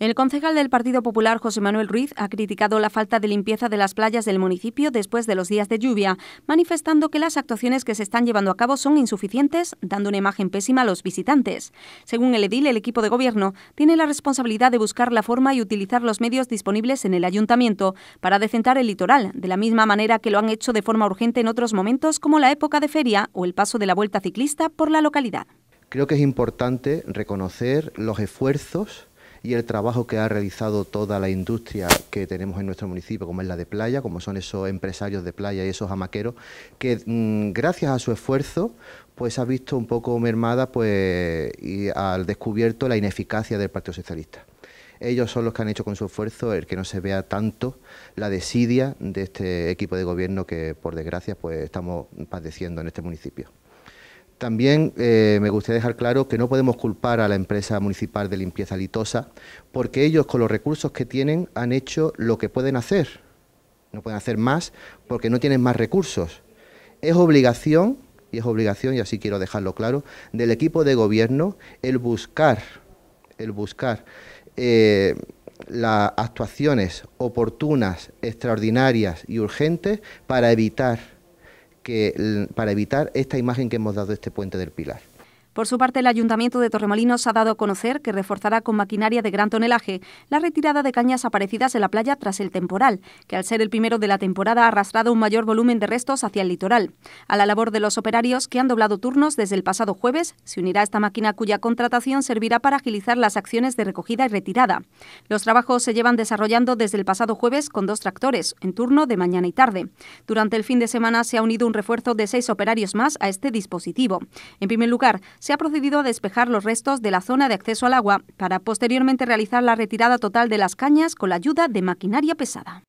El concejal del Partido Popular, José Manuel Ruiz, ha criticado la falta de limpieza de las playas del municipio después de los días de lluvia, manifestando que las actuaciones que se están llevando a cabo son insuficientes, dando una imagen pésima a los visitantes. Según el edil, el equipo de gobierno tiene la responsabilidad de buscar la forma y utilizar los medios disponibles en el ayuntamiento para decentar el litoral, de la misma manera que lo han hecho de forma urgente en otros momentos como la época de feria o el paso de la vuelta ciclista por la localidad. Creo que es importante reconocer los esfuerzos y el trabajo que ha realizado toda la industria que tenemos en nuestro municipio, como es la de playa, como son esos empresarios de playa y esos amaqueros, que mm, gracias a su esfuerzo pues ha visto un poco mermada pues, y al descubierto la ineficacia del Partido Socialista ellos son los que han hecho con su esfuerzo el que no se vea tanto la desidia de este equipo de gobierno que, por desgracia, pues estamos padeciendo en este municipio. También eh, me gustaría dejar claro que no podemos culpar a la empresa municipal de limpieza litosa, porque ellos con los recursos que tienen han hecho lo que pueden hacer. No pueden hacer más porque no tienen más recursos. Es obligación, y es obligación, y así quiero dejarlo claro, del equipo de gobierno el buscar, el buscar eh, las actuaciones oportunas, extraordinarias y urgentes para evitar para evitar esta imagen que hemos dado este puente del Pilar. Por su parte, el Ayuntamiento de Torremolinos ha dado a conocer que reforzará con maquinaria de gran tonelaje la retirada de cañas aparecidas en la playa tras el temporal, que al ser el primero de la temporada ha arrastrado un mayor volumen de restos hacia el litoral. A la labor de los operarios que han doblado turnos desde el pasado jueves, se unirá esta máquina cuya contratación servirá para agilizar las acciones de recogida y retirada. Los trabajos se llevan desarrollando desde el pasado jueves con dos tractores, en turno de mañana y tarde. Durante el fin de semana se ha unido un refuerzo de seis operarios más a este dispositivo. En primer lugar, se ha procedido a despejar los restos de la zona de acceso al agua para posteriormente realizar la retirada total de las cañas con la ayuda de maquinaria pesada.